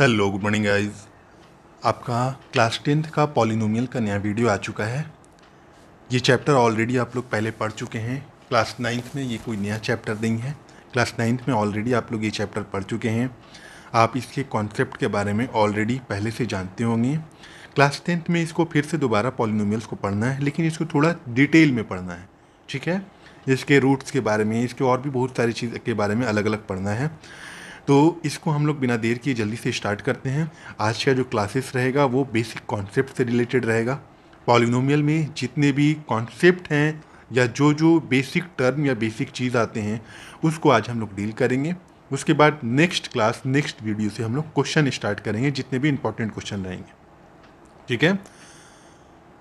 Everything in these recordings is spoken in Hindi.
हेलो गुड मॉर्निंग गाइस आपका क्लास टेंथ का पॉलिनोमियल का नया वीडियो आ चुका है ये चैप्टर ऑलरेडी आप लोग पहले पढ़ चुके हैं क्लास नाइन्थ में ये कोई नया चैप्टर नहीं है क्लास नाइन्थ में ऑलरेडी आप लोग ये चैप्टर पढ़ चुके हैं आप इसके कॉन्सेप्ट के बारे में ऑलरेडी पहले से जानते होंगे क्लास टेंथ में इसको फिर से दोबारा पॉलिनोमियल्स को पढ़ना है लेकिन इसको थोड़ा डिटेल में पढ़ना है ठीक है इसके रूट्स के बारे में इसके और भी बहुत सारी चीज़ के बारे में अलग अलग पढ़ना है तो इसको हम लोग बिना देर किए जल्दी से स्टार्ट करते हैं आज का जो क्लासेस रहेगा वो बेसिक कॉन्सेप्ट से रिलेटेड रहेगा पॉलिनोमियल में जितने भी कॉन्सेप्ट हैं या जो जो बेसिक टर्म या बेसिक चीज़ आते हैं उसको आज हम लोग डील करेंगे उसके बाद नेक्स्ट क्लास नेक्स्ट वीडियो से हम लोग क्वेश्चन स्टार्ट करेंगे जितने भी इंपॉर्टेंट क्वेश्चन रहेंगे ठीक है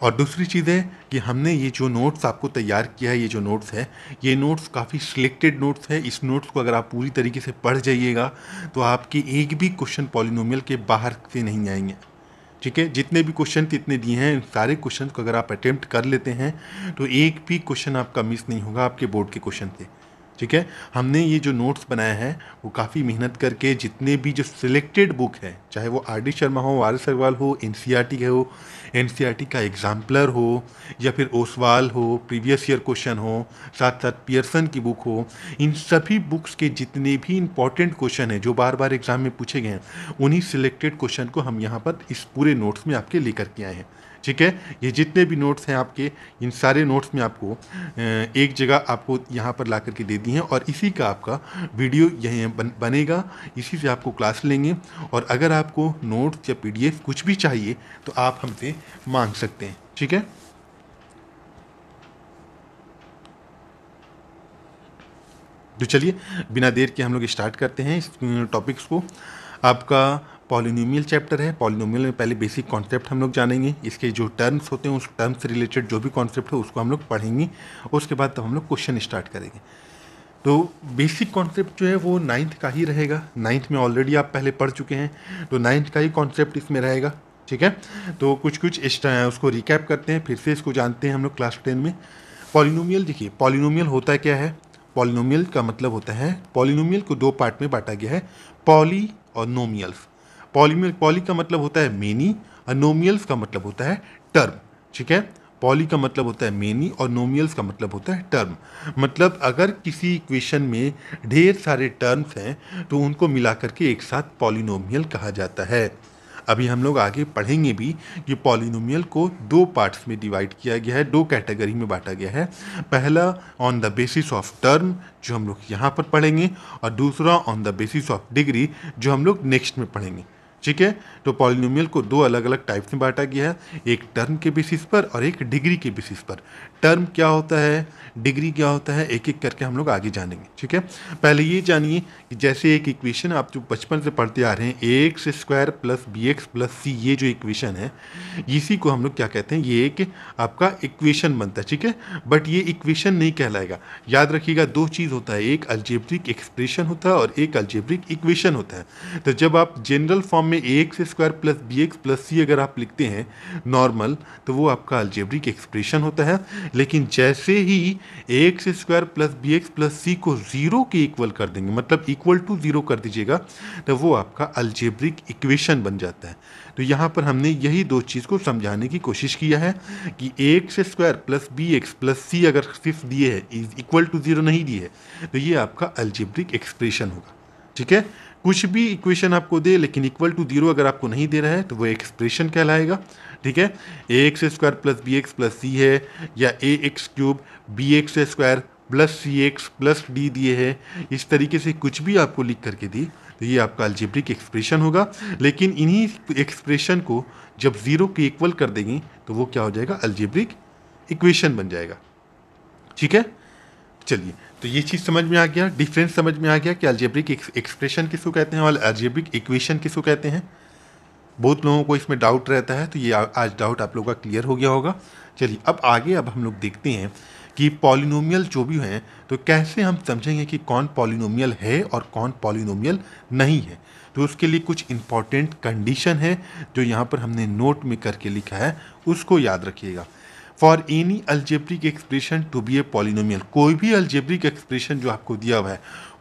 और दूसरी चीज़ है कि हमने ये जो नोट्स आपको तैयार किया है ये जो नोट्स है ये नोट्स काफ़ी सिलेक्टेड नोट्स है इस नोट्स को अगर आप पूरी तरीके से पढ़ जाइएगा तो आपकी एक भी क्वेश्चन पॉलिनोमियल के बाहर से नहीं आएंगे ठीक है जितने भी क्वेश्चन इतने दिए हैं सारे क्वेश्चन को अगर आप अटैम्प्ट कर लेते हैं तो एक भी क्वेश्चन आपका मिस नहीं होगा आपके बोर्ड के क्वेश्चन से ठीक है हमने ये जो नोट्स बनाए हैं वो काफ़ी मेहनत करके जितने भी जो सिलेक्टेड बुक हैं चाहे वो आर डी शर्मा हो आर एस अग्रवाल हो एन सी आर टी हो एन सी आर टी का एग्जाम्पलर हो या फिर ओसवाल हो प्रीवियस ईयर क्वेश्चन हो साथ साथ पियर्सन की बुक हो इन सभी बुक्स के जितने भी इंपॉर्टेंट क्वेश्चन हैं जो बार बार एग्ज़ाम में पूछे गए हैं उन्हीं सिलेक्टेड क्वेश्चन को हम यहाँ पर इस पूरे नोट्स में आपके लेकर के आए हैं ठीक है ये जितने भी नोट्स हैं आपके इन सारे नोट्स में आपको एक जगह आपको यहाँ पर ला करके दे दी हैं और इसी का आपका वीडियो यहीं बन, बनेगा इसी से आपको क्लास लेंगे और अगर आपको नोट्स या पी कुछ भी चाहिए तो आप हमसे मांग सकते हैं ठीक है तो चलिए बिना देर के हम लोग स्टार्ट करते हैं इस टॉपिक्स को आपका पॉलिनोमियल चैप्टर है पॉलिनोमियल में पहले बेसिक कॉन्सेप्ट हम लोग जानेंगे इसके जो टर्म्स होते हैं उस टर्म्स से रिलेटेड जो भी कॉन्सेप्ट है उसको हम लोग पढ़ेंगे और उसके बाद तब हम लोग क्वेश्चन स्टार्ट करेंगे तो बेसिक कॉन्सेप्ट जो है वो नाइन्थ का ही रहेगा नाइन्थ में ऑलरेडी आप पहले पढ़ चुके हैं तो नाइन्थ का ही कॉन्सेप्ट इसमें रहेगा ठीक है तो कुछ कुछ उसको रिकैप करते हैं फिर से इसको जानते हैं हम लोग क्लास टेन में पॉलिनोमियल देखिए पॉलिनोमियल होता क्या है पॉलिनोमियल का मतलब होता है पॉलिनोमियल को दो पार्ट में बांटा गया है पॉली और नोमियल्स पॉलीमर पॉली का मतलब होता है मेनी और नोमियल्स का मतलब होता है टर्म ठीक है पॉली का मतलब होता है मेनी और नोमियल्स का मतलब होता है टर्म मतलब अगर किसी इक्वेशन में ढेर सारे टर्म्स हैं तो उनको मिला करके एक साथ पॉलिनोमियल कहा जाता है अभी हम लोग आगे पढ़ेंगे भी कि पॉलिनोमियल को दो पार्ट्स में डिवाइड किया गया है दो कैटेगरी में बांटा गया है पहला on the basis of term जो हम लोग यहाँ पर पढ़ेंगे और दूसरा on the basis of degree जो हम लोग नेक्स्ट में पढ़ेंगे ठीक है तो पॉलिनोमियल को दो अलग अलग टाइप्स में बांटा गया है एक टर्म के बेसिस पर और एक डिग्री के बेसिस पर टर्म क्या होता है डिग्री क्या होता है एक एक करके हम लोग आगे जानेंगे ठीक है पहले ये जानिए कि जैसे एक इक्वेशन आप जो बचपन से पढ़ते आ रहे हैं a x square plus b x plus c ये जो इक्वेशन है इसी को हम लोग क्या कहते हैं ये एक आपका इक्वेशन बनता है ठीक है बट ये इक्वेशन नहीं कहलाएगा याद रखिएगा दो चीज़ होता है एक अल्जेब्रिक एक्सप्रेशन होता है और एक अल्जेब्रिक इक्वेशन होता है तो जब आप जनरल फॉर्म में में a x square plus b x plus c अगर आप लिखते हैं नॉर्मल तो वो आपका अल्जेब्रिक एक्सप्रेशन होता है लेकिन जैसे ही a x square plus b x plus c को ज़ीरो के इक्वल कर देंगे मतलब इक्वल टू ज़ीरो कर दीजिएगा तो वो आपका अल्जेब्रिक इक्वेशन बन जाता है तो यहाँ पर हमने यही दो चीज़ को समझाने की कोशिश किया है कि a x square plus b x plus c अगर सिर्फ दिए है इक्वल टू ज़ीरो नहीं दिए है तो ये आपका अल्जेब्रिक एक्सप्रेशन होगा ठीक है कुछ भी इक्वेशन आपको दे लेकिन इक्वल टू जीरो अगर आपको नहीं दे रहा है तो वो एक्सप्रेशन कहलाएगा ठीक है a x square plus b x plus c है या a x cube b x square plus c x plus d दिए है इस तरीके से कुछ भी आपको लिख करके दी तो ये आपका अल्जेब्रिक एक्सप्रेशन होगा लेकिन इन्हीं एक्सप्रेशन को जब ज़ीरो के इक्वल कर देंगे तो वो क्या हो जाएगा अल्जेब्रिक इक्वेशन बन जाएगा ठीक है चलिए तो ये चीज़ समझ में आ गया डिफरेंस समझ में आ गया कि अल्जेब्रिक एक्सप्रेशन किसको कहते हैं और अल्जेब्रिक इक्वेशन किसको कहते हैं बहुत लोगों को इसमें डाउट रहता है तो ये आज डाउट आप लोगों का क्लियर हो गया होगा चलिए अब आगे अब हम लोग देखते हैं कि पॉलिनोमियल जो भी हैं तो कैसे हम समझेंगे कि कौन पॉलिनोमियल है और कौन पॉलिनोमियल नहीं है तो उसके लिए कुछ इम्पॉर्टेंट कंडीशन है जो यहाँ पर हमने नोट में करके लिखा है उसको याद रखिएगा for any algebraic expression to be a polynomial कोई भी अल्जेब्रिक एक्सप्रेशन जो आपको दिया हुआ है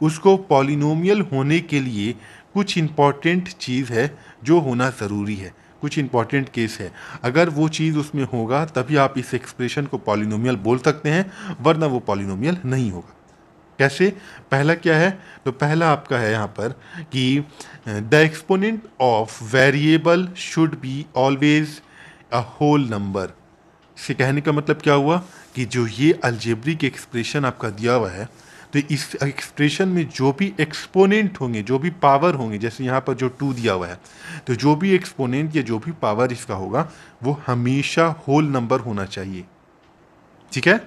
उसको पॉलिनोमियल होने के लिए कुछ इम्पॉर्टेंट चीज़ है जो होना ज़रूरी है कुछ इंपॉर्टेंट केस है अगर वो चीज़ उसमें होगा तभी आप इस एक्सप्रेशन को पॉलिनोमियल बोल सकते हैं वरना वो पॉलिनोमियल नहीं होगा कैसे पहला क्या है तो पहला आपका है यहाँ पर कि the exponent of variable should be always a whole number से कहने का मतलब क्या हुआ कि जो ये अलजेबरी के एक्सप्रेशन आपका दिया हुआ है तो इस एक्सप्रेशन में जो भी एक्सपोनेंट होंगे जो भी पावर होंगे जैसे यहाँ पर जो टू दिया हुआ है तो जो भी एक्सपोनेंट या जो भी पावर इसका होगा वो हमेशा होल नंबर होना चाहिए ठीक है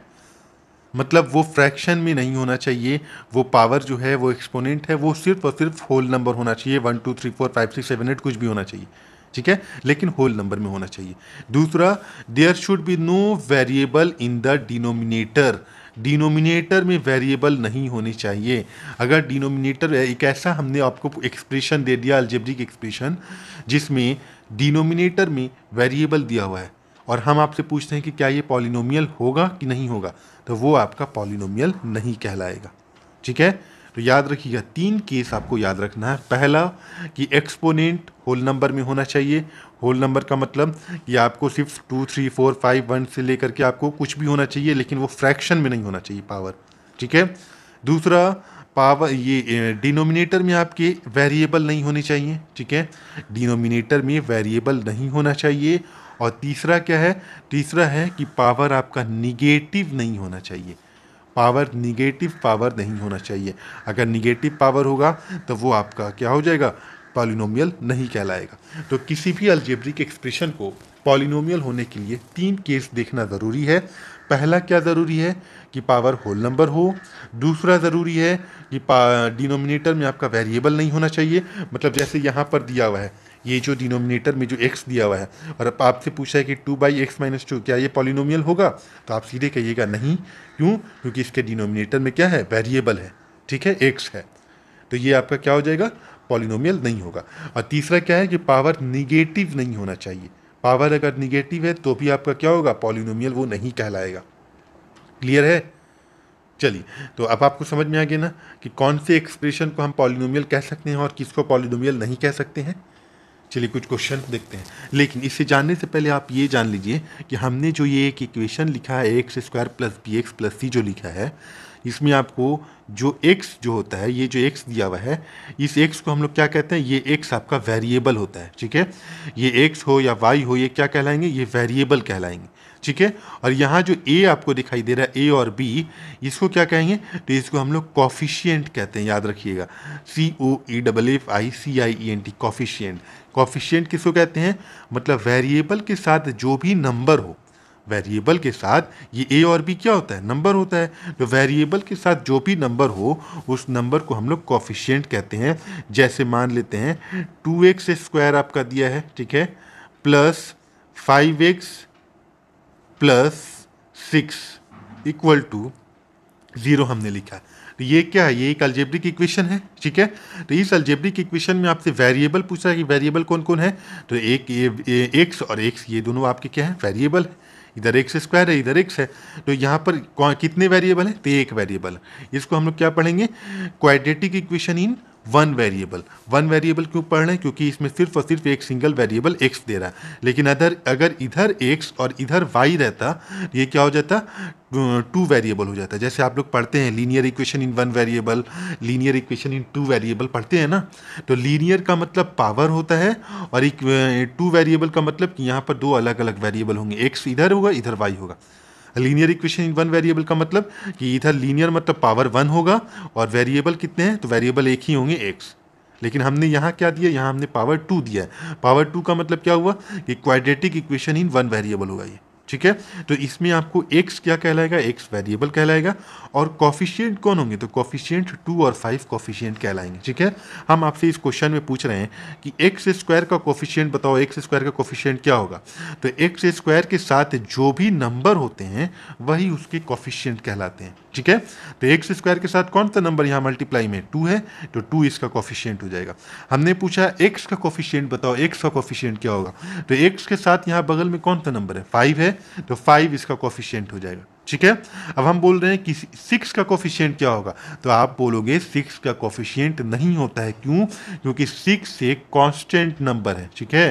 मतलब वो फ्रैक्शन में नहीं होना चाहिए वो पावर जो है वो एक्सपोनेंट है वो सिर्फ और सिर्फ होल नंबर होना चाहिए one two three four five six seven eight कुछ भी होना चाहिए ठीक है लेकिन होल नंबर में होना चाहिए दूसरा there should be no variable in the denominator denominator में वेरिएबल नहीं होने चाहिए अगर डिनोमिनेटर एक ऐसा हमने आपको एक्सप्रेशन दे दिया अल्जेब्रिक एक्सप्रेशन जिसमें डिनोमिनेटर में वेरिएबल दिया हुआ है और हम आपसे पूछते हैं कि क्या ये पॉलिनोमियल होगा कि नहीं होगा तो वो आपका पॉलिनोमियल नहीं कहलाएगा ठीक है तो याद रखिएगा तीन केस आपको याद रखना है पहला कि एक्सपोनेंट होल नंबर में होना चाहिए होल नंबर का मतलब कि आपको सिर्फ two three four five one से लेकर के आपको कुछ भी होना चाहिए लेकिन वो फ्रैक्शन में नहीं होना चाहिए पावर ठीक है दूसरा पावर ये डिनोमिनेटर में आपके वेरिएबल नहीं होने चाहिए ठीक है डिनोमिनेटर में वेरिएबल नहीं होना चाहिए और तीसरा क्या है तीसरा है कि पावर आपका निगेटिव नहीं होना चाहिए पावर निगेटिव पावर नहीं होना चाहिए अगर निगेटिव पावर होगा तो वो आपका क्या हो जाएगा पॉलिनोमियल नहीं कहलाएगा तो किसी भी अल्जेब्रिक एक्सप्रेशन को पॉलिनोमियल होने के लिए तीन केस देखना ज़रूरी है पहला क्या ज़रूरी है कि पावर होल नंबर हो दूसरा ज़रूरी है कि डिनोमिनेटर में आपका वेरिएबल नहीं होना चाहिए मतलब जैसे यहाँ पर दिया हुआ है ये जो डिनोमिनेटर में जो एक्स दिया हुआ है और अब आपसे पूछा है कि two by x minus two क्या ये पॉलिनोमियल होगा तो आप सीधे कहिएगा नहीं क्यों क्योंकि इसके डिनोमिनेटर में क्या है वेरिएबल है ठीक है एक्स है तो ये आपका क्या हो जाएगा पॉलिनोमियल नहीं होगा और तीसरा क्या है कि पावर निगेटिव नहीं होना चाहिए पावर अगर निगेटिव है तो भी आपका क्या होगा पॉलिनोमियल वो नहीं कहलाएगा क्लियर है चलिए तो अब आपको समझ में आ गया ना कि कौन से एक्सप्रेशन को हम पॉलिनोमियल कह सकते हैं और किसको पॉलिनोमियल नहीं कह सकते हैं चलिए कुछ क्वेश्चन देखते हैं लेकिन इसे जानने से पहले आप ये जान लीजिए कि हमने जो ये एक इक्वेशन लिखा है x square plus b x plus c जो लिखा है इसमें आपको जो एक्स जो होता है ये जो एक्स दिया हुआ है इस एक्स को हम लोग क्या कहते हैं ये एक्स आपका वेरिएबल होता है ठीक है ये एक्स हो या वाई हो ये क्या कहलाएंगे ये वेरिएबल कहलाएंगे ठीक है और यहाँ जो ए आपको दिखाई दे रहा है ए और बी इसको क्या कहेंगे तो इसको हम लोग कॉफिशियंट कहते हैं याद रखिएगा C O E double F I C I E N T coefficient coefficient किसको कहते हैं मतलब वेरिएबल के साथ जो भी नंबर हो वेरिएबल के साथ ये ए और बी क्या होता है नंबर होता है तो वेरिएबल के साथ जो भी नंबर हो उस नंबर को हम लोग कॉफिशियंट कहते हैं जैसे मान लेते हैं टू एक्स स्क्वायर आपका दिया है ठीक है plus five x plus six equal to zero हमने लिखा तो ये क्या है ये एक अल्जेब्रिक इक्वेशन है ठीक है तो इस अल्जेब्रिक इक्वेशन में आपसे वेरिएबल पूछा है कि वेरिएबल कौन कौन है तो एक ये एक्स और एक्स ये दोनों आपके क्या है वेरिएबल है इधर एक्स स्क्वायर है इधर एक्स है तो यहाँ पर कितने वेरिएबल हैं तो एक वेरिएबल इसको हम लोग क्या पढ़ेंगे quadratic equation in one variable one variable क्यों पढ़ रहे हैं क्योंकि इसमें सिर्फ और सिर्फ एक सिंगल वेरिएबल एक्स दे रहा है लेकिन अदर अगर इधर एक्स और इधर वाई रहता ये क्या हो जाता टू वेरिएबल हो जाता है जैसे आप लोग पढ़ते हैं linear equation in one variable linear equation in two variable पढ़ते हैं ना तो लीनियर का मतलब पावर होता है और एक टू वेरिएबल का मतलब कि यहाँ पर दो अलग अलग वेरिएबल होंगे एक्स इधर होगा इधर वाई होगा linear equation in one variable का मतलब कि इधर लीनियर मतलब पावर वन होगा और वेरिएबल कितने हैं तो वेरिएबल एक ही होंगे एक्स लेकिन हमने यहाँ क्या दिया यहाँ हमने पावर टू दिया है पावर टू का मतलब क्या हुआ कि quadratic equation in one variable होगा ये ठीक है तो इसमें आपको एक्स क्या कहलाएगा एक्स वेरिएबल कहलाएगा और कॉफिशियंट कौन होंगे तो कॉफिशियंट टू और फाइव कॉफिशियंट कहलाएंगे ठीक है हम आपसे इस क्वेश्चन में पूछ रहे हैं कि एक्स स्क्वायर का कॉफिशियंट बताओ एक्स स्क्वायर का कॉफिशियंट क्या होगा तो एक्स स्क्वायर के साथ जो भी नंबर होते हैं वही उसके कॉफिशियंट कहलाते हैं ठीक है तो एक्स स्क्वायर के साथ कौन सा नंबर यहाँ मल्टीप्लाई में टू है तो टू इसका कॉफिशियंट हो जाएगा हमने पूछा एक्स का कॉफिशियंट बताओ एक्स का कॉफिशियंट क्या होगा तो एक्स के साथ यहाँ बगल में कौन सा नंबर है फाइव है तो फाइव इसका कॉफिशियंट हो जाएगा ठीक है अब हम बोल रहे हैं कि सिक्स का कोफिशियंट क्या होगा तो आप बोलोगे सिक्स का कोफिशियंट नहीं होता है क्यों क्योंकि सिक्स एक कांस्टेंट नंबर है ठीक है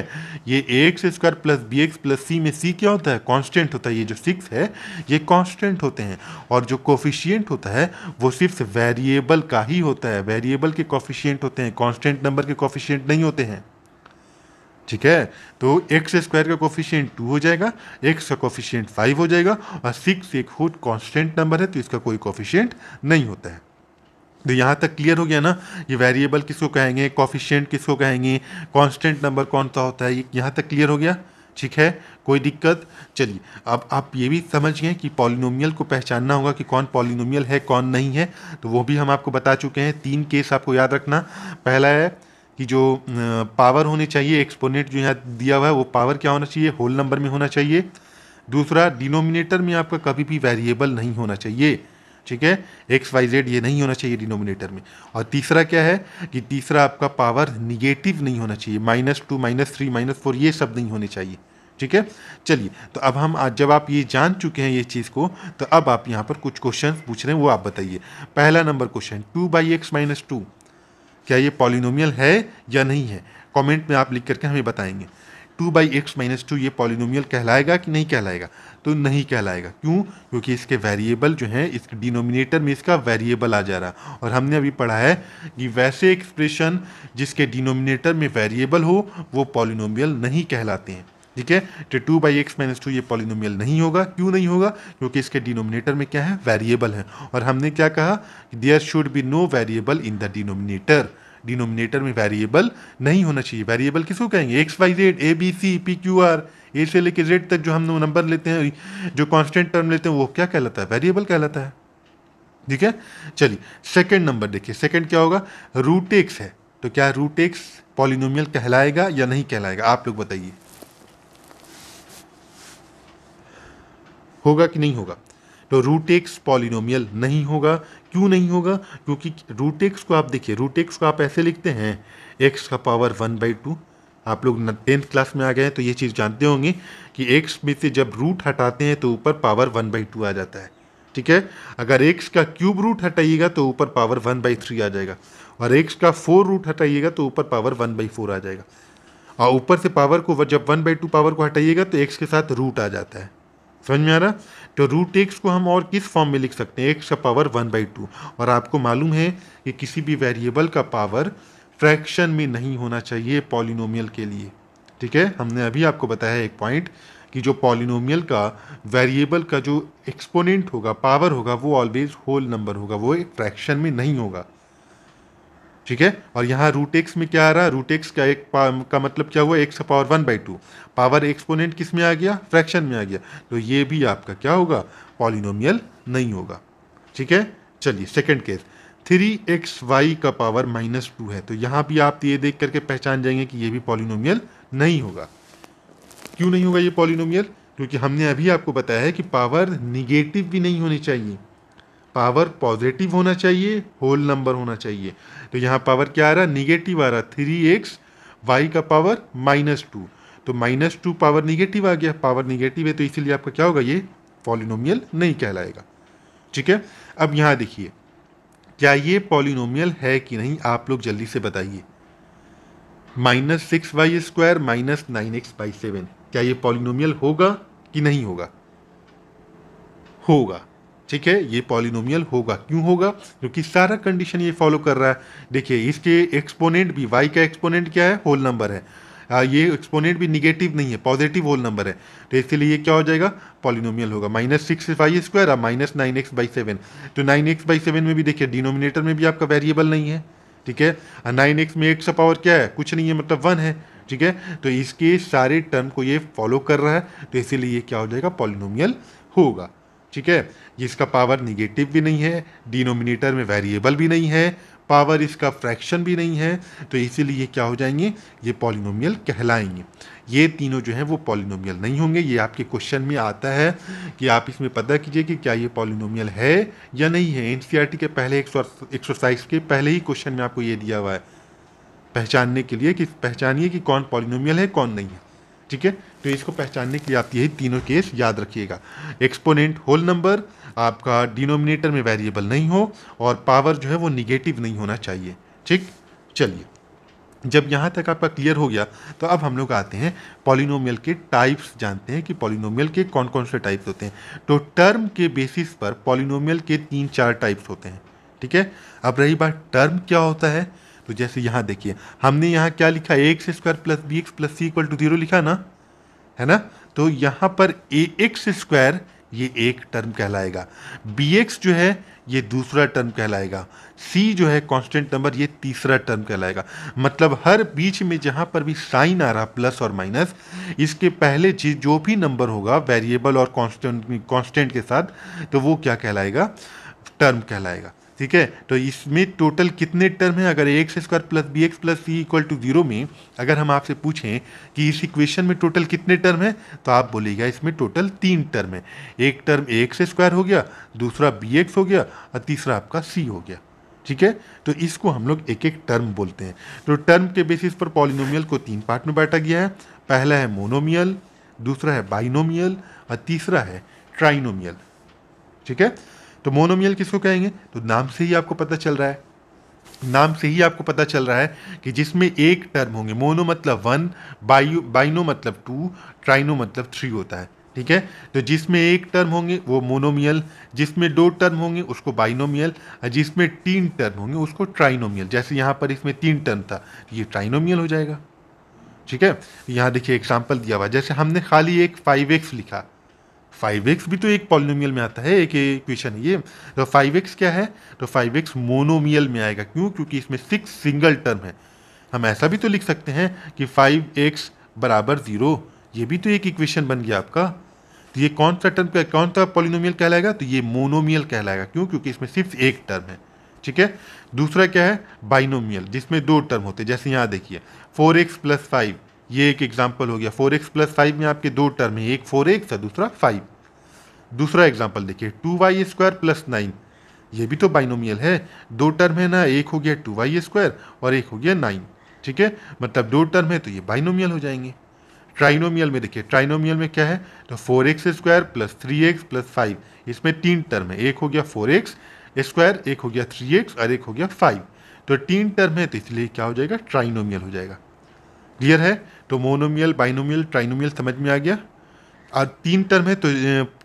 ये x square plus b x plus सी में सी क्या होता है कांस्टेंट होता है ये जो सिक्स है ये कांस्टेंट होते हैं और जो कोफिशियंट होता है वो सिर्फ वेरिएबल का ही होता है वेरिएबल के कॉफिशियंट होते हैं कॉन्स्टेंट नंबर के कॉफिशियंट नहीं होते हैं ठीक है तो एक्स स्क्वायर का कोफिशियंट टू हो जाएगा एक्स का कोफिशियंट फाइव हो जाएगा और सिक्स एक खुद कॉन्स्टेंट नंबर है तो इसका कोई कोफिशियंट नहीं होता है तो यहाँ तक क्लियर हो गया ना ये वेरिएबल किसको कहेंगे कॉफिशियंट किसको कहेंगे कॉन्स्टेंट नंबर कौन सा होता है ये यहाँ तक क्लियर हो गया ठीक है कोई दिक्कत चलिए अब आप ये भी समझ गए कि पॉलिनोमियल को पहचानना होगा कि कौन पॉलिनोमियल है कौन नहीं है तो वो भी हम आपको बता चुके हैं तीन केस आपको याद रखना पहला है कि जो पावर होनी चाहिए एक्सपोनेंट जो यहाँ दिया हुआ है वो पावर क्या होना चाहिए होल नंबर में होना चाहिए दूसरा डिनोमिनेटर में आपका कभी भी वेरिएबल नहीं होना चाहिए ठीक है एक्स वाई जेड ये नहीं होना चाहिए डिनोमिनेटर में और तीसरा क्या है कि तीसरा आपका पावर निगेटिव नहीं होना चाहिए minus two minus three minus four ये सब नहीं होने चाहिए ठीक है चलिए तो अब हम आज जब आप ये जान चुके हैं ये चीज़ को तो अब आप यहाँ पर कुछ क्वेश्चन पूछ रहे हैं वो आप बताइए पहला number question two by x minus two क्या ये पॉलिनोमियल है या नहीं है कमेंट में आप लिख करके हमें बताएंगे two by x minus two ये पॉलिनोमियल कहलाएगा कि नहीं कहलाएगा तो नहीं कहलाएगा क्यों क्योंकि इसके वेरिएबल जो हैं इसके डिनोमिनेटर में इसका वेरिएबल आ जा रहा और हमने अभी पढ़ा है कि वैसे एक्सप्रेशन जिसके डिनोमिनेटर में वेरिएबल हो वो पॉलिनोमियल नहीं कहलाते हैं ठीक है तो two by x minus two ये पॉलिनोमियल नहीं होगा क्यों नहीं होगा क्योंकि इसके डिनोमिनेटर में क्या है वेरिएबल है और हमने क्या कहा there should be no variable in the denominator denominator में वेरिएबल नहीं होना चाहिए वेरिएबल किसको कहेंगे x y z a b c p q r a से लेके जेड तक जो हम नंबर लेते हैं जो कांस्टेंट टर्म लेते हैं वो क्या कहलाता है वेरिएबल कहलाता है ठीक है चलिए सेकंड नंबर देखिए सेकंड क्या होगा रूट एक्स है तो क्या रूट एक्स पॉलिनोमियल कहलाएगा या नहीं कहलाएगा आप लोग बताइए होगा कि नहीं होगा तो रूट एक्स पॉलिनोमियल नहीं होगा क्यों नहीं होगा क्योंकि रूट एक्स को आप देखिए रूट एक्स को आप ऐसे लिखते हैं एक्स का पावर वन बाई टू आप लोग टेंथ क्लास में आ गए हैं तो ये चीज़ जानते होंगे कि एक्स में से जब रूट हटाते हैं तो ऊपर पावर वन बाई टू आ जाता है ठीक है अगर एक्स का क्यूब रूट हटाइएगा तो ऊपर पावर वन बाई थ्री आ जाएगा और एक्स का फोर रूट हटाइएगा तो ऊपर पावर वन बाई फोर आ जाएगा और ऊपर से पावर को जब वन बाई टू पावर को हटाइएगा तो एक्स के साथ रूट आ जाता है समझ में आ रहा तो रूट एक्स को हम और किस फॉर्म में लिख सकते हैं एक्स का पावर वन बाई टू और आपको मालूम है कि किसी भी वेरिएबल का पावर फ्रैक्शन में नहीं होना चाहिए पॉलिनोमियल के लिए ठीक है हमने अभी आपको बताया एक पॉइंट कि जो पॉलिनोमियल का वेरिएबल का जो एक्सपोनेंट होगा पावर होगा वो ऑलवेज होल नंबर होगा वो एक फ्रैक्शन में नहीं होगा ठीक है और यहाँ रूट एक्स में क्या आ रहा है रूट एक्स का एक का मतलब क्या हुआ x power one by two power exponent किस में आ गया फ्रैक्शन में आ गया तो ये भी आपका क्या होगा पॉलिनोमियल नहीं होगा ठीक है चलिए second case three x y का पावर माइनस टू है तो यहाँ भी आप ये देख करके पहचान जाएंगे कि ये भी पॉलिनोमियल नहीं होगा क्यों नहीं होगा ये पॉलिनोमियल क्योंकि हमने अभी आपको बताया है कि पावर निगेटिव भी नहीं होनी चाहिए पावर पॉजिटिव होना चाहिए होल नंबर होना चाहिए तो यहाँ पावर क्या आ रहा निगेटिव आ रहा थ्री एक्स वाई का पावर माइनस टू तो माइनस टू पावर निगेटिव आ गया पावर निगेटिव है तो इसीलिए आपका क्या होगा ये पॉलिनोमियल नहीं कहलाएगा ठीक है अब यहाँ देखिए क्या ये पॉलिनोमियल है कि नहीं आप लोग जल्दी से बताइए minus six y square minus nine x by seven क्या ये पॉलिनोमियल होगा कि नहीं होगा होगा ठीक है ये पॉलिनोमियल होगा क्यों होगा क्योंकि सारा कंडीशन ये फॉलो कर रहा है देखिए इसके एक्सपोनेंट भी वाई का एक्सपोनेंट क्या है होल नंबर है आ, ये एक्सपोनेंट भी निगेटिव नहीं है पॉजिटिव होल नंबर है तो इसलिए लिए क्या हो जाएगा पॉलिनोमियल होगा माइनस सिक्स वाई स्क्वायर और minus nine x by seven तो नाइन एक्स बाई सेवन में भी देखिए डिनोमिनेटर में भी आपका वेरिएबल नहीं है ठीक है नाइन एक्स में एक्स पावर क्या है कुछ नहीं है मतलब वन है ठीक है तो इसके सारे टर्म को ये फॉलो कर रहा है तो इसीलिए ये क्या हो जाएगा पॉलिनोमियल होगा ठीक है जिसका पावर निगेटिव भी नहीं है डिनोमिनेटर में वेरिएबल भी नहीं है पावर इसका फ्रैक्शन भी नहीं है तो इसीलिए क्या हो जाएंगे ये पॉलिनोमियल कहलाएंगे ये तीनों जो हैं वो पॉलिनोमियल नहीं होंगे ये आपके क्वेश्चन में आता है कि आप इसमें पता कीजिए कि क्या ये पॉलिनोमियल है या नहीं है एन e के पहले एक्सरसाइज के पहले ही क्वेश्चन में आपको ये दिया हुआ है पहचानने के लिए कि पहचानिए कि कौन पॉलिनोमियल है कौन नहीं है ठीक है तो इसको पहचानने के लिए आप यही तीनों केस याद रखिएगा एक्सपोनेंट होल नंबर आपका डिनोमिनेटर में वेरिएबल नहीं हो और पावर जो है वो निगेटिव नहीं होना चाहिए ठीक चलिए जब यहाँ तक आपका क्लियर हो गया तो अब हम लोग आते हैं पॉलिनोमियल के टाइप्स जानते हैं कि पॉलिनोमियल के कौन कौन से टाइप्स होते हैं तो टर्म के बेसिस पर पॉलिनोमियल के तीन चार टाइप्स होते हैं ठीक है अब रही बात टर्म क्या होता है तो जैसे यहाँ देखिए हमने यहाँ क्या लिखा a x square plus b x plus c equal to zero लिखा ना है ना तो यहाँ पर ए एक्स स्क्वायर ये एक टर्म कहलाएगा बी एक्स जो है ये दूसरा टर्म कहलाएगा सी जो है कांस्टेंट नंबर ये तीसरा टर्म कहलाएगा मतलब हर बीच में जहाँ पर भी साइन आ रहा प्लस और माइनस इसके पहले जो भी नंबर होगा वेरिएबल और कांस्टेंट कांस्टेंट के साथ तो वो क्या कहलाएगा टर्म कहलाएगा ठीक है तो इसमें टोटल कितने टर्म है अगर x square plus b x plus c equal to zero में अगर हम आपसे पूछें कि इस इक्वेशन में टोटल कितने टर्म है तो आप बोलेगा इसमें टोटल तीन टर्म है एक टर्म एक्स स्क्वायर हो गया दूसरा बी एक्स हो गया और तीसरा आपका सी हो गया ठीक है तो इसको हम लोग एक एक टर्म बोलते हैं तो टर्म के बेसिस पर पॉलिनोमियल को तीन पार्ट में बांटा गया है पहला है मोनोमियल दूसरा है बाइनोमियल और तीसरा है ट्राइनोमियल ठीक है तो मोनोमियल किसको कहेंगे तो नाम से ही आपको पता चल रहा है नाम से ही आपको पता चल रहा है कि जिसमें एक टर्म होंगे मोनो मतलब वन बायो बाइनो मतलब टू ट्राइनो मतलब थ्री होता है ठीक है तो जिसमें एक टर्म होंगे वो मोनोमियल जिसमें दो टर्म होंगे उसको बाइनोमियल और जिसमें तीन टर्म होंगे उसको ट्राइनोमियल जैसे यहाँ पर इसमें तीन टर्म था तो ये ट्राइनोमियल हो जाएगा ठीक है यहाँ देखिए एग्जाम्पल दिया हुआ जैसे हमने खाली एक फाइव एक्स लिखा फाइव एक्स भी तो एक पॉलिनोमियल में आता है एक इक्वेशन है ये तो फाइव एक्स क्या है तो फाइव एक्स मोनोमियल में आएगा क्यों क्योंकि इसमें सिक्स सिंगल टर्म है हम ऐसा भी तो लिख सकते हैं कि फाइव एक्स बराबर ज़ीरो ये भी तो एक इक्वेशन बन गया आपका तो ये कौन सा टर्म कौन सा पॉलिनोमियल कहलाएगा तो ये मोनोमियल कहलाएगा क्यों क्योंकि इसमें सिर्फ एक टर्म है ठीक है दूसरा क्या है बाइनोमियल जिसमें दो टर्म होते हैं जैसे यहाँ देखिए फोर एक्स प्लस फाइव ये एक एग्जाम्पल हो गया फोर एक्स प्लस फाइव में आपके दो टर्म है एक फोर एक्स है दूसरा फाइव दूसरा एग्जाम्पल देखिए two y square plus nine ये भी तो बाइनोमियल है दो टर्म है ना एक हो गया टू वाई स्क्वायर और एक हो गया नाइन ठीक है मतलब दो टर्म है तो ये बाइनोमियल हो जाएंगे ट्राइनोमियल में देखिए ट्राइनोमियल में क्या है तो four x square plus three x plus five इसमें तीन टर्म है एक हो गया फोर एक्स स्क्वायर एक हो गया थ्री एक्स और एक हो गया फाइव तो तीन टर्म है तो इसलिए क्या हो जाएगा ट्राइनोमियल हो जाएगा क्लियर है तो मोनोमियल बाइनोमियल ट्राइनोमियल समझ में आ गया और तीन टर्म है तो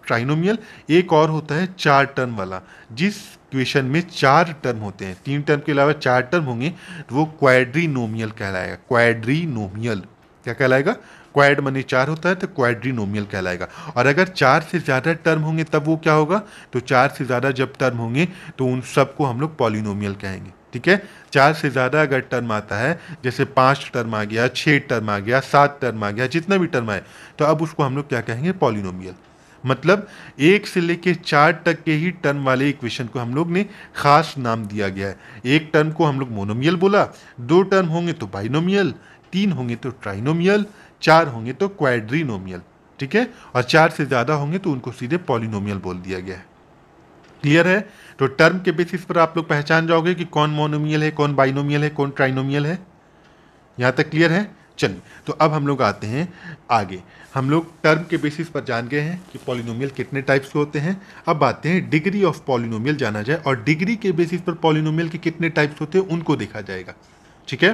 ट्राइनोमियल एक और होता है चार टर्म वाला जिस क्वेश्चन में चार टर्म होते हैं तीन टर्म के अलावा चार टर्म होंगे तो वो क्वाड्रीनोमियल कहलाएगा क्वाड्रीनोमियल क्या कहलाएगा क्वाड मने चार होता है तो क्वाड्रीनोमियल कहलाएगा और अगर चार से ज़्यादा टर्म होंगे तब वो क्या होगा तो चार से ज़्यादा जब टर्म होंगे तो उन सबको हम लोग पॉलिनोमियल कहेंगे ठीक है चार से ज़्यादा अगर टर्म आता है जैसे पाँच टर्म आ गया छः टर्म आ गया सात टर्म आ गया जितना भी टर्म आए तो अब उसको हम लोग क्या कहेंगे पॉलिनोमियल मतलब एक से लेके चार तक के ही टर्म वाले इक्वेशन को हम लोग ने खास नाम दिया गया है एक टर्म को हम लोग मोनोमियल बोला दो टर्म होंगे तो बाइनोमियल तीन होंगे तो ट्राइनोमियल चार होंगे तो क्वाड्रीनोमियल ठीक है और चार से ज़्यादा होंगे तो उनको सीधे पॉलिनोमियल बोल दिया गया है क्लियर है तो टर्म के बेसिस पर आप लोग पहचान जाओगे कि कौन मोनोमियल है कौन बाइनोमियल है कौन ट्राइनोमियल है यहाँ तक क्लियर है चलिए तो अब हम लोग आते हैं आगे हम लोग टर्म के बेसिस पर जान गए हैं कि पॉलिनोमियल कितने टाइप्स के होते हैं अब आते हैं डिग्री ऑफ पॉलिनोमियल जाना जाए और डिग्री के बेसिस पर पॉलिनोमियल के कितने टाइप्स होते हैं उनको देखा जाएगा ठीक है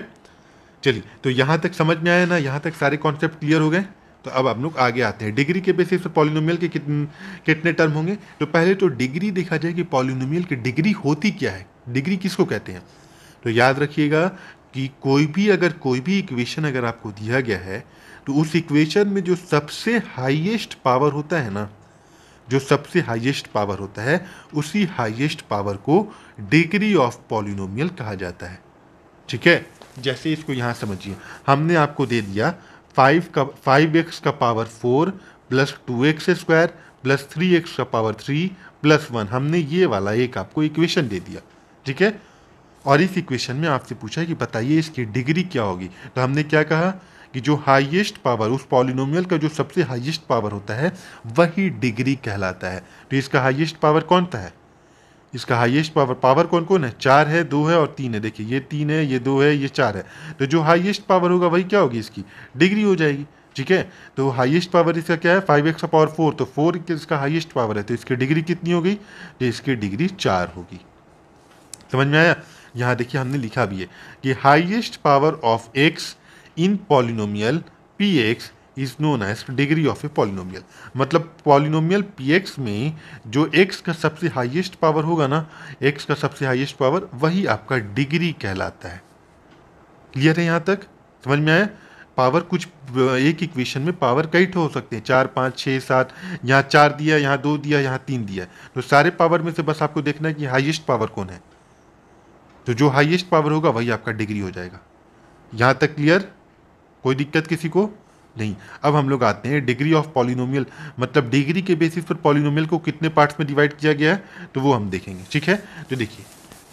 चलिए तो यहाँ तक समझ में आया ना यहाँ तक सारे कॉन्सेप्ट क्लियर हो गए तो अब हम लोग आगे आते हैं डिग्री के बेसिस पर पॉलिनोमियल के कितने कितने टर्म होंगे तो पहले तो डिग्री देखा जाए कि पॉलिनोमियल की डिग्री होती क्या है डिग्री किसको कहते हैं तो याद रखिएगा कि कोई भी अगर कोई भी इक्वेशन अगर आपको दिया गया है तो उस इक्वेशन में जो सबसे हाइएस्ट पावर होता है ना जो सबसे हाइएस्ट पावर होता है उसी हाइएस्ट पावर को डिग्री ऑफ पॉलिनोमियल कहा जाता है ठीक है जैसे इसको यहाँ समझिए हमने आपको दे दिया फाइव का फाइव एक्स का power four plus two x square plus three x का पावर थ्री प्लस वन हमने ये वाला एक आपको इक्वेशन दे दिया ठीक है और इस इक्वेशन में आपसे पूछा कि बताइए इसकी डिग्री क्या होगी तो हमने क्या कहा कि जो हाईएस्ट पावर उस पॉलिनोमियल का जो सबसे हाईएस्ट पावर होता है वही डिग्री कहलाता है तो इसका हाईएस्ट पावर कौन सा है इसका हाईएस्ट पावर पावर कौन कौन है चार है दो है और तीन है देखिए ये तीन है ये दो है ये चार है तो जो हाईएस्ट पावर होगा वही क्या होगी इसकी डिग्री हो जाएगी ठीक है तो हाईएस्ट पावर इसका क्या है फाइव एक्स का पावर फोर तो फोर इसका हाईएस्ट पावर है तो इसकी डिग्री कितनी हो गई तो इसकी डिग्री चार होगी समझ में आया यहाँ देखिए हमने लिखा भी है कि highest power of x in polynomial p x is known as degree of a polynomial मतलब पॉलिनोमियल पी में जो एक्स का सबसे हाईएस्ट पावर होगा ना एक्स का सबसे हाईएस्ट पावर वही आपका डिग्री कहलाता है क्लियर है यहाँ तक समझ में आया पावर कुछ एक इक्वेशन में पावर कई ठो हो सकते हैं चार पाँच छः सात यहाँ चार दिया यहाँ दो दिया यहाँ तीन दिया तो सारे पावर में से बस आपको देखना है कि हाईएस्ट पावर कौन है तो जो हाईएस्ट पावर होगा वही आपका डिग्री हो जाएगा यहाँ तक क्लियर कोई दिक्कत किसी को नहीं अब हम लोग आते हैं डिग्री ऑफ पॉलिनोमियल मतलब डिग्री के बेसिस पर पॉलिनोमियल को कितने पार्ट्स में डिवाइड किया गया है तो वो हम देखेंगे ठीक है तो देखिए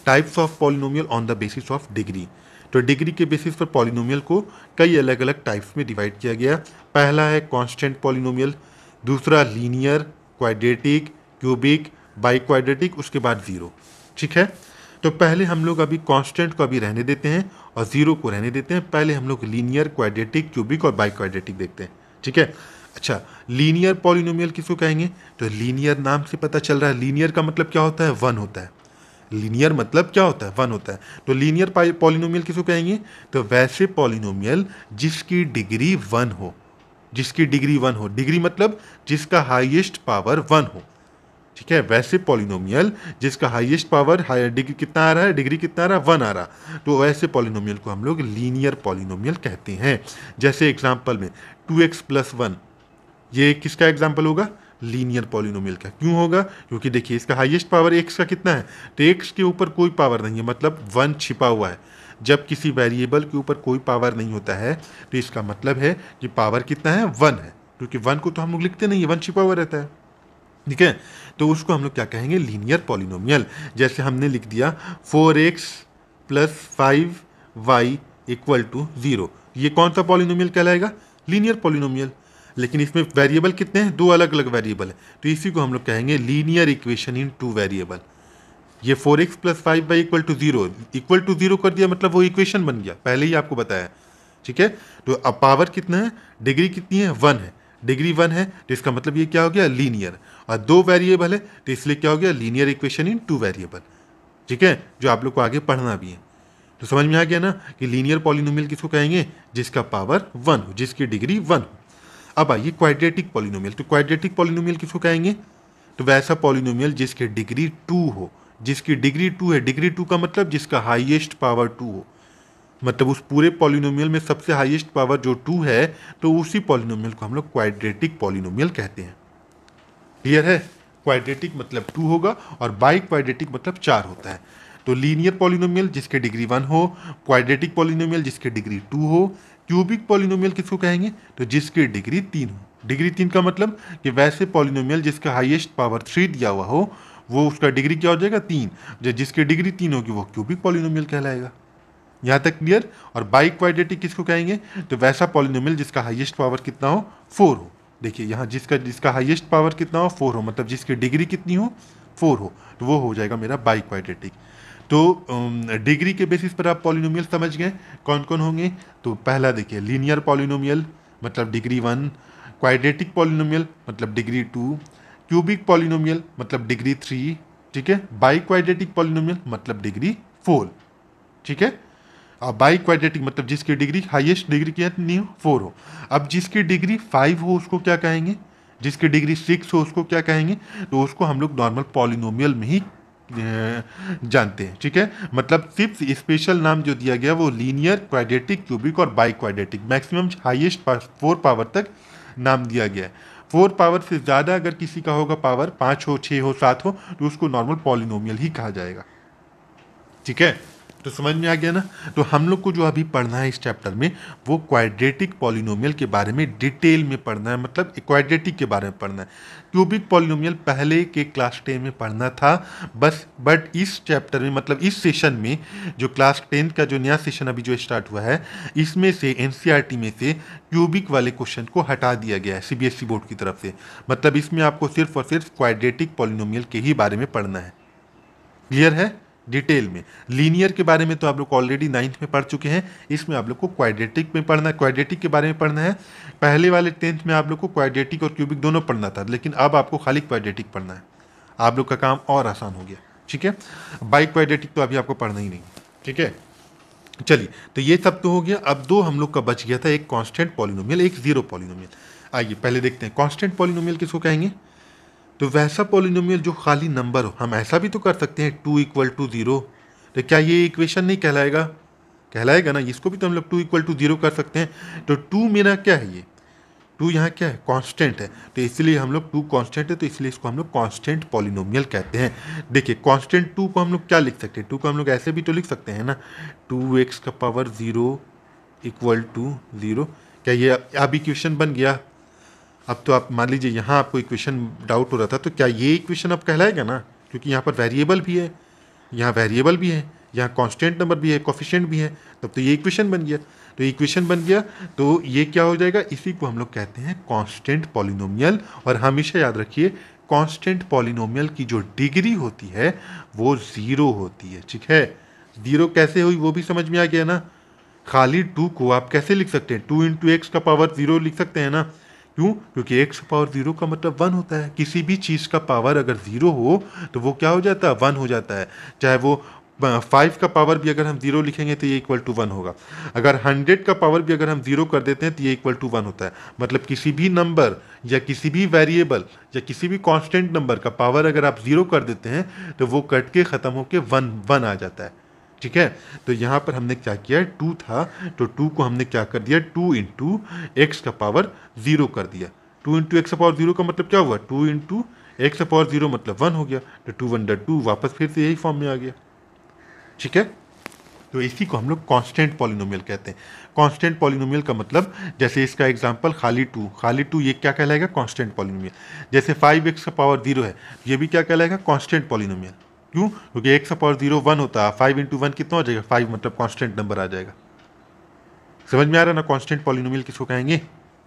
types of polynomial on the basis of degree तो डिग्री के बेसिस पर पॉलिनोमियल को कई अलग अलग टाइप्स में डिवाइड किया गया पहला है कॉन्स्टेंट पॉलिनोमियल दूसरा लीनियर क्वाड्रेटिक क्यूबिक बाई उसके बाद ज़ीरो ठीक है तो पहले हम लोग अभी कांस्टेंट को अभी रहने देते हैं और ज़ीरो को रहने देते हैं पहले हम लोग लीनियर क्वाड्रेटिक क्यूबिक और बाई क्वाड्रेटिक देखते हैं ठीक है अच्छा लीनियर पॉलिनोमियल किसको कहेंगे तो लीनियर नाम से पता चल रहा है लीनियर का मतलब क्या होता है वन होता है लीनियर मतलब क्या होता है वन होता है तो लीनियर पॉलिनोमियल किसको कहेंगे तो वैसे पॉलिनोमियल जिसकी डिग्री वन हो जिसकी डिग्री वन हो डिग्री मतलब जिसका हाइएस्ट पावर वन हो ठीक है वैसे पॉलिनोमियल जिसका हाईएस्ट पावर हायर डिग्री कितना आ रहा है डिग्री कितना आ रहा है वन आ रहा तो वैसे पॉलिनोमियल को हम लोग लीनियर पॉलिनोमियल कहते हैं जैसे एग्जाम्पल में टू एक्स प्लस वन ये किसका एग्जाम्पल होगा लीनियर पॉलिनोमियल का क्यों होगा क्योंकि देखिए इसका हाइएस्ट पावर एक्स का कितना है तो एक्स के ऊपर कोई पावर नहीं है मतलब वन छिपा हुआ है जब किसी वेरिएबल के ऊपर कोई पावर नहीं होता है तो इसका मतलब है कि पावर कितना है वन है क्योंकि वन को तो हम लोग लिखते नहीं है वन छिपा हुआ रहता है ठीक है तो उसको हम लोग क्या कहेंगे लीनियर पॉलिनोमियल जैसे हमने लिख दिया four x plus five y equal to zero ये कौन सा पॉलिनोमियल कहलाएगा लीनियर पॉलिनोमियल लेकिन इसमें वेरिएबल कितने हैं दो अलग अलग वेरिएबल है तो इसी को हम लोग कहेंगे linear equation in two variable ये four x plus five by equal to zero equal to zero कर दिया मतलब वो इक्वेशन बन गया पहले ही आपको बताया ठीक है तो अब पावर कितना है डिग्री कितनी है वन है डिग्री वन है तो इसका मतलब ये क्या हो गया लीनियर और दो वेरिएबल है तो इसलिए क्या हो गया linear equation in two variable ठीक है जो आप लोग को आगे पढ़ना भी है तो समझ में आ गया ना कि लीनियर पॉलिनोमियल किसको कहेंगे जिसका पावर वन हो जिसकी डिग्री वन हो अब आइए क्वाड्रेटिक पॉलिनोमियल तो क्वाड्रेटिक पॉलिनोमियल किसको कहेंगे तो वैसा पॉलिनोमियल जिसकी डिग्री टू हो जिसकी डिग्री टू है डिग्री टू का मतलब जिसका हाईएस्ट पावर टू हो मतलब उस पूरे पॉलिनोमियल में सबसे हाईएस्ट पावर जो टू है तो उसी पॉलिनोमियल को हम लोग क्वाड्रेटिक पॉलिनोमियल कहते हैं क्लियर है क्वाड्रेटिक मतलब टू होगा और बाई क्वाड्रेटिक मतलब चार होता है तो लीनियर पॉलिनोमियल जिसके डिग्री वन हो क्वाड्रेटिक पॉलिनोमियल जिसके डिग्री टू हो क्यूबिक पॉलिनोमियल किसको कहेंगे तो जिसकी डिग्री तीन हो डिग्री तीन का मतलब कि वैसे पॉलिनोमियल जिसका हाईएस्ट पावर थ्री दिया हुआ हो वो उसका डिग्री क्या हो जाएगा तीन जो जिसकी डिग्री तीन होगी वो क्यूबिक पॉलिनोमियल कहलाएगा यहाँ तक क्लियर और बाई क्वाइडेटिक किसको कहेंगे तो वैसा पॉलिनोमियल जिसका हाइएस्ट पावर कितना हो फोर हो देखिए यहाँ जिसका जिसका हाइएस्ट पावर कितना हो फोर हो मतलब जिसकी डिग्री कितनी हो फोर हो तो वो हो जाएगा मेरा बाई क्वाइडेटिक तो डिग्री के बेसिस पर आप पॉलिनोमियल समझ गए कौन कौन होंगे तो पहला देखिए लीनियर पॉलिनोमियल मतलब डिग्री वन क्वाड्रेटिक पॉलिनोमियल मतलब डिग्री टू क्यूबिक पॉलिनोमियल मतलब डिग्री थ्री ठीक है बाई क्वाड्रेटिक पॉलिनोमियल मतलब डिग्री फोर ठीक है और बाई क्वाड्रेटिक मतलब जिसकी डिग्री हाईएस्ट डिग्री क्या नहीं हो फोर हो अब जिसकी डिग्री फाइव हो उसको क्या कहेंगे जिसकी डिग्री सिक्स हो उसको क्या कहेंगे तो उसको हम लोग नॉर्मल पॉलिनोमियल में ही जानते हैं ठीक है मतलब सिर्फ स्पेशल नाम जो दिया गया वो लीनियर क्वाड्रेटिक क्यूबिक और biquadratic maximum highest four power तक नाम दिया गया है फोर पावर से ज़्यादा अगर किसी का होगा पावर पाँच हो छः हो सात हो तो उसको नॉर्मल पॉलिनोमियल ही कहा जाएगा ठीक है तो समझ में आ गया ना तो हम लोग को जो अभी पढ़ना है इस चैप्टर में वो क्वाड्रेटिक पॉलिनोमियल के बारे में डिटेल में पढ़ना है मतलब क्वाड्रेटिक के बारे में पढ़ना है क्यूबिक पॉलिनोमियल पहले के क्लास टेन में पढ़ना था बस बट इस चैप्टर में मतलब इस सेशन में जो क्लास टेंथ का जो नया सेशन अभी जो स्टार्ट हुआ है इसमें से एन e में से क्यूबिक वाले क्वेश्चन को हटा दिया गया है सी बोर्ड e की तरफ से मतलब इसमें आपको सिर्फ और सिर्फ क्वाड्रेटिक पॉलिनोमियल के ही बारे में पढ़ना है क्लियर है डिटेल में लीनियर के बारे में तो आप लोग ऑलरेडी नाइन्थ में पढ़ चुके हैं इसमें आप लोग को क्वाड्रेटिक में पढ़ना है क्वाड्रेटिक के बारे में पढ़ना है पहले वाले टेंथ में आप लोग को क्वाड्रेटिक और क्यूबिक दोनों पढ़ना था लेकिन अब आपको खाली क्वाड्रेटिक पढ़ना है आप लोग का काम और आसान हो गया ठीक है बाई क्वाड्रेटिक तो अभी आपको पढ़ना ही नहीं ठीक है चलिए तो ये सब तो हो गया अब दो हम लोग का बच गया था एक कॉन्स्टेंट पॉलिनोमियल एक जीरो पॉलिनोमियल आइए पहले देखते हैं कॉन्स्टेंट पॉलिनोमियल किसको कहेंगे तो वैसा पोलिनोमियल जो खाली नंबर हो हम ऐसा भी तो कर सकते हैं टू इक्वल टू ज़ीरो तो क्या ये इक्वेशन नहीं कहलाएगा कहलाएगा ना इसको भी तो हम लोग टू इक्वल टू ज़ीरो कर सकते हैं तो टू मेरा क्या है ये टू यहाँ क्या है कांस्टेंट है तो इसलिए हम लोग टू कांस्टेंट है तो इसलिए इसको हम लोग कांस्टेंट पॉलिनोमियल कहते हैं देखिए कांस्टेंट टू को हम लोग क्या लिख सकते हैं टू को हम लोग ऐसे भी तो लिख सकते हैं ना टू एक्स का power zero equal to zero क्या ये अब इक्वेशन बन गया अब तो आप मान लीजिए यहाँ आपको इक्वेशन डाउट हो रहा था तो क्या ये इक्वेशन अब कहलाएगा ना क्योंकि यहाँ पर वेरिएबल भी है यहाँ वेरिएबल भी है यहाँ कांस्टेंट नंबर भी है कॉफिशेंट भी है तब तो ये इक्वेशन बन गया तो इक्वेशन बन गया तो ये क्या हो जाएगा इसी को हम लोग कहते हैं कॉन्स्टेंट पॉलिनोमियल और हमेशा याद रखिए कॉन्स्टेंट पॉलिनोमियल की जो डिग्री होती है वो ज़ीरो होती है ठीक है ज़ीरो कैसे हुई वो भी समझ में आ गया ना खाली टू को आप कैसे लिख सकते हैं टू इंटू एक्स का पावर ज़ीरो लिख सकते हैं ना क्यों क्योंकि एक्स पावर ज़ीरो का मतलब वन होता है किसी भी चीज़ का पावर अगर ज़ीरो हो तो वो क्या हो जाता है वन हो जाता है चाहे वो फाइव का पावर भी अगर हम जीरो लिखेंगे तो ये इक्वल टू वन होगा अगर हंड्रेड का पावर भी अगर हम जीरो कर देते हैं तो ये इक्वल टू वन होता है मतलब किसी भी नंबर या किसी भी वेरिएबल या किसी भी कांस्टेंट नंबर का पावर अगर आप जीरो कर देते हैं तो वो कट के ख़त्म होकर वन वन आ जाता है ठीक है तो यहाँ पर हमने क्या किया है टू था तो टू को हमने क्या कर दिया टू इंटू एक्स का पावर ज़ीरो कर दिया टू इंटू एक्स का पावर ज़ीरो का मतलब क्या हुआ टू इंटू एक्स का पावर ज़ीरो मतलब वन हो गया तो टू वन डर टू वापस फिर से यही फॉर्म में आ गया ठीक है तो इसी को हम लोग कॉन्स्टेंट पॉलिनोमियल कहते हैं कॉन्स्टेंट पॉलिनोमियल का मतलब जैसे इसका एग्जाम्पल खाली टू खाली टू ये क्या कहलाएगा कॉन्स्टेंट पॉलिनोमियल जैसे फाइव एक्स का पावर जीरो है ये भी क्या कहलाएगा कॉन्स्टेंट पॉलिनोमियल क्यों क्योंकि एक्स अपॉर जीरो वन होता है फाइव इंटू वन कितना हो जाएगा फाइव मतलब कॉन्स्टेंट नंबर आ जाएगा समझ में आ रहा है ना कॉन्स्टेंट पॉलिनोमियल किसको कहेंगे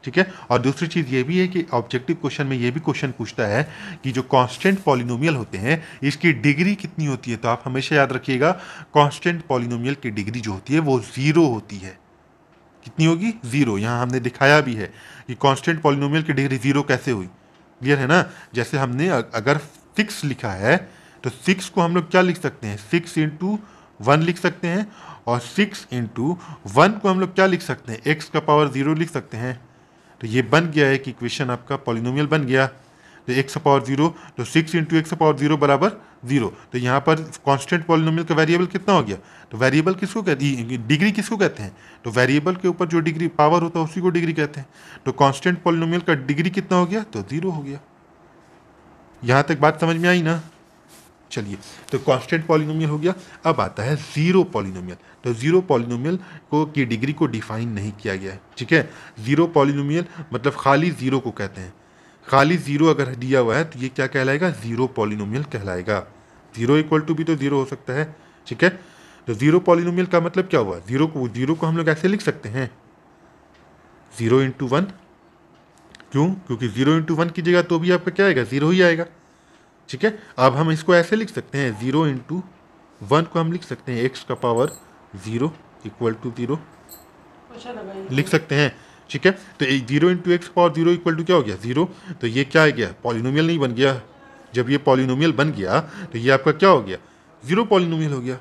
ठीक है और दूसरी चीज़ ये भी है कि ऑब्जेक्टिव क्वेश्चन में ये भी क्वेश्चन पूछता है कि जो कांस्टेंट पॉलिनोमियल होते हैं इसकी डिग्री कितनी होती है तो आप हमेशा याद रखिएगा कांस्टेंट पॉलिनोमियल की डिग्री जो होती है वो ज़ीरो होती है कितनी होगी ज़ीरो यहाँ हमने दिखाया भी है कि कॉन्स्टेंट पॉलिनोमियल की डिग्री ज़ीरो कैसे हुई क्लियर है ना जैसे हमने अगर फिक्स लिखा है तो सिक्स को हम लोग क्या लिख सकते हैं सिक्स इंटू वन लिख सकते हैं और सिक्स इंटू वन को हम लोग क्या लिख सकते हैं एक्स का पावर ज़ीरो लिख सकते हैं तो ये बन गया है कि इक्वेशन आपका पॉलिनोमियल बन गया तो एक्स पावर ज़ीरो तो six into x power zero बराबर ज़ीरो तो यहाँ पर कांस्टेंट पॉलिनोमियल का वेरिएबल कितना हो गया तो वेरिएबल किसको कहते डिग्री किसको कहते हैं तो वेरिएबल के ऊपर जो डिग्री पावर होता है उसी को डिग्री कहते हैं तो कांस्टेंट पॉलिनोमियल का डिग्री कितना हो गया तो ज़ीरो हो गया यहाँ तक बात समझ में आई ना चलिए तो कांस्टेंट पॉलिनोमियल हो गया अब आता है ज़ीरो पॉलिनोमियल तो ज़ीरो पॉलिनोमियल को की डिग्री को डिफाइन नहीं किया गया है ठीक है ज़ीरो पॉलिनोमियल मतलब खाली ज़ीरो को कहते हैं खाली ज़ीरो अगर दिया हुआ है तो ये क्या कहलाएगा ज़ीरो पॉलिनोमियल कहलाएगा ज़ीरो इक्वल टू भी तो ज़ीरो हो सकता है ठीक है तो ज़ीरो पॉलिनोमियल का मतलब क्या हुआ ज़ीरो को ज़ीरो को हम लोग ऐसे लिख सकते हैं ज़ीरो इंटू वन क्यों क्योंकि ज़ीरो इंटू वन कीजिएगा तो भी आपका क्या आएगा ज़ीरो ही आएगा ठीक है अब हम इसको ऐसे लिख सकते हैं ज़ीरो इंटू वन को हम लिख सकते हैं एक्स का power zero equal to zero लिख सकते हैं ठीक है तो zero into x power zero equal to क्या हो गया जीरो तो ये क्या हो गया पॉलिनोमियल नहीं बन गया जब ये पॉलिनोमियल बन गया तो ये आपका क्या हो गया जीरो पॉलिनोमियल हो गया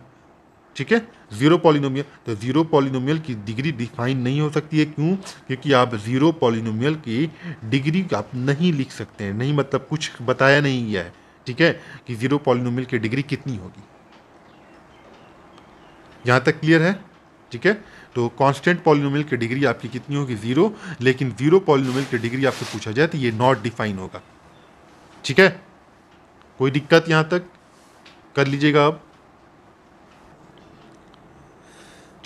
ठीक है जीरो पॉलिनोमियल तो जीरो पॉलिनोमियल की डिग्री डिफाइन नहीं हो सकती है क्यों क्योंकि आप जीरो पॉलिनोमियल की डिग्री आप नहीं लिख सकते हैं नहीं मतलब कुछ बताया नहीं गया है ठीक है कि ज़ीरो पॉलिनोमियल की डिग्री कितनी होगी यहां तक क्लियर है ठीक है तो कांस्टेंट पॉलिनोमियल की डिग्री आपकी कितनी होगी ज़ीरो लेकिन ज़ीरो पॉलिनोमियल की डिग्री आपसे पूछा जाए तो ये नॉट डिफाइन होगा ठीक है कोई दिक्कत यहां तक कर लीजिएगा आप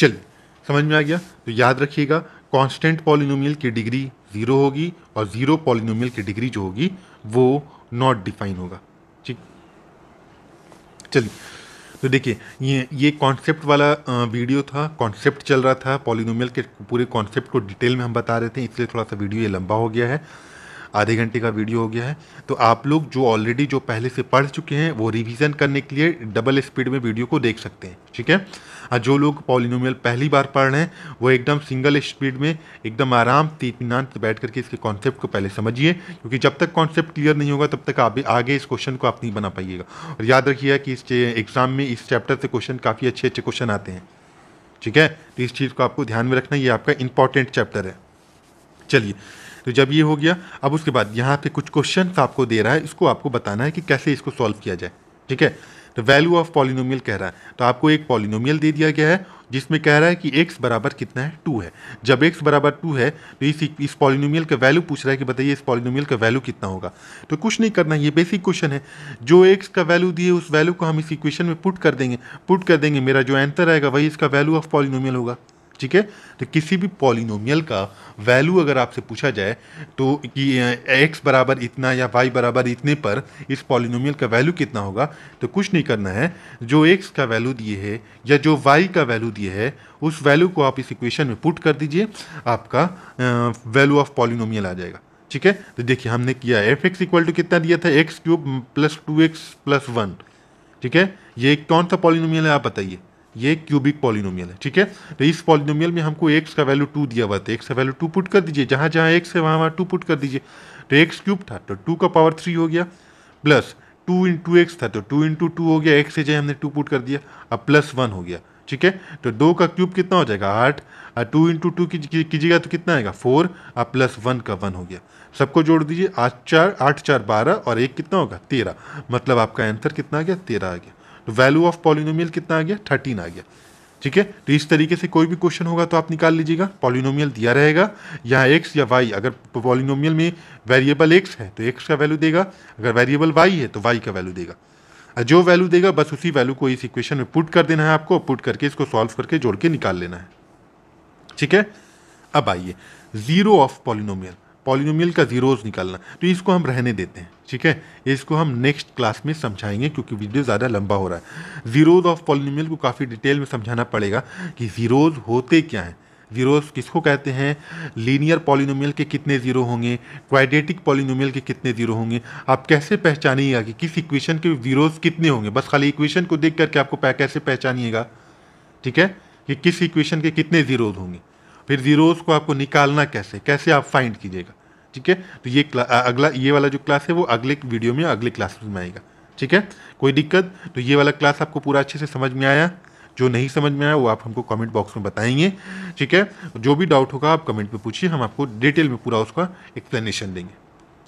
चलिए समझ में आ गया तो याद रखिएगा कांस्टेंट पॉलिनोमियल की डिग्री ज़ीरो होगी और ज़ीरो पॉलिनोमियल की डिग्री जो होगी वो नॉट डिफाइन होगा चलिए तो देखिए ये ये कॉन्सेप्ट वाला वीडियो था कॉन्सेप्ट चल रहा था पॉलिनोमियल के पूरे कॉन्सेप्ट को डिटेल में हम बता रहे थे इसलिए थोड़ा सा वीडियो ये लंबा हो गया है आधे घंटे का वीडियो हो गया है तो आप लोग जो ऑलरेडी जो पहले से पढ़ चुके हैं वो रिवीजन करने के लिए डबल स्पीड में वीडियो को देख सकते हैं ठीक है और जो लोग पॉलिनोमियल पहली बार पढ़ रहे हैं वो एकदम सिंगल स्पीड में एकदम आराम तीतमान से बैठ करके इसके कॉन्सेप्ट को पहले समझिए क्योंकि जब तक कॉन्सेप्ट क्लियर नहीं होगा तब तक आप आगे इस क्वेश्चन को आप नहीं बना पाइएगा और याद रखिएगा कि इस एग्ज़ाम में इस चैप्टर से क्वेश्चन काफ़ी अच्छे अच्छे क्वेश्चन आते हैं ठीक है तो इस चीज़ को आपको ध्यान में रखना ये आपका इंपॉर्टेंट चैप्टर है चलिए तो जब ये हो गया अब उसके बाद यहाँ पे कुछ क्वेश्चन आपको दे रहा है इसको आपको बताना है कि कैसे इसको सॉल्व किया जाए ठीक है तो वैल्यू ऑफ पॉलिनोमियल कह रहा है तो आपको एक पॉलिनोमियल दे दिया गया है जिसमें कह रहा है कि एक्स बराबर कितना है टू है जब एक्स बराबर टू है तो इस इस पॉलिनोमियल का वैल्यू पूछ रहा है कि बताइए इस पॉलिनोमियल का वैल्यू कितना होगा तो कुछ नहीं करना ये बेसिक क्वेश्चन है जो एक्स का वैल्यू दिए उस वैल्यू को हम इस इक्वेशन में पुट कर देंगे पुट कर देंगे मेरा जो आंसर आएगा वही इसका वैल्यू ऑफ पॉलिनोमियल होगा ठीक है तो किसी भी पॉलिनोमियल का वैल्यू अगर आपसे पूछा जाए तो कि एक्स बराबर इतना या वाई बराबर इतने पर इस पॉलिनोमियल का वैल्यू कितना होगा तो कुछ नहीं करना है जो एक्स का वैल्यू दिए है या जो वाई का वैल्यू दिए है उस वैल्यू को आप इस इक्वेशन में पुट कर दीजिए आपका वैल्यू ऑफ पॉलिनोमियल आ जाएगा ठीक है तो देखिए हमने किया एफ एक्स इक्वल टू कितना दिया था x cube plus two x plus one ठीक है ये कौन सा पॉलिनोमियल है आप बताइए ये क्यूबिक पॉलिनोमियल है ठीक है तो इस पॉलिनोमियल में हमको एक्स का वैल्यू टू दिया हुआ था एक्स का वैल्यू टू पुट कर दीजिए जहाँ जहाँ एक्स है वहाँ वहाँ टू पुट कर दीजिए तो एक्स क्यूब था तो टू का पावर थ्री हो गया प्लस टू इंटू एक्स था तो टू इंटू टू हो गया एक्स से जो हमने टू पुट कर दिया अब प्लस वन हो गया ठीक है तो दो का क्यूब कितना हो जाएगा आठ और टू इंटू टू कीजिएगा तो कितना आएगा फोर और प्लस वन का वन हो गया सबको जोड़ दीजिए आठ चार आठ चार बारह और एक कितना होगा तेरह मतलब आपका आंसर कितना आ गया तेरह आ गया तो वैल्यू ऑफ पॉलिनोमियल कितना आ गया थर्टीन आ गया ठीक है तो इस तरीके से कोई भी क्वेश्चन होगा तो आप निकाल लीजिएगा पॉलिनोमियल दिया रहेगा यहाँ एक्स या वाई अगर पॉलिनोमियल में वेरिएबल एक्स है तो एक्स का वैल्यू देगा अगर वेरिएबल वाई है तो वाई का वैल्यू देगा जो वैल्यू देगा बस उसी वैल्यू को इस इक्वेशन में पुट कर देना है आपको पुट करके इसको सॉल्व करके जोड़ के निकाल लेना है ठीक है अब आइए जीरो ऑफ पॉलिनोमियल पॉलिनोमियल का ज़ीरोज़ निकालना तो इसको हम रहने देते हैं ठीक है इसको हम नेक्स्ट क्लास में समझाएंगे क्योंकि वीडियो ज़्यादा लंबा हो रहा है ज़ीरोज़ ऑफ पॉलिनोमियल को काफ़ी डिटेल में समझाना पड़ेगा कि ज़ीरोज़ होते क्या हैं ज़ीरोज़ किसको कहते हैं लीनियर पॉलिनोमियल के कितने ज़ीरो होंगे क्वाड्रेटिक पॉलिनोमियल के कितने ज़ीरो होंगे आप कैसे पहचानिएगा कि किस इक्वेशन के ज़ीरोज़ कितने होंगे बस खाली इक्वेशन को देख करके आपको कैसे पहचानिएगा ठीक है कि किस इक्वेशन के कितने ज़ीरोज़ होंगे फिर जीरोस को आपको निकालना कैसे कैसे आप फाइंड कीजिएगा ठीक है तो ये अगला ये वाला जो क्लास है वो अगले वीडियो में अगले क्लास में आएगा ठीक है कोई दिक्कत तो ये वाला क्लास आपको पूरा अच्छे से समझ में आया जो नहीं समझ में आया वो आप हमको कमेंट बॉक्स में बताएंगे ठीक है जो भी डाउट होगा आप कमेंट में पूछिए हम आपको डिटेल में पूरा उसका एक्सप्लेनेशन देंगे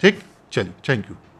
ठीक चलिए थैंक यू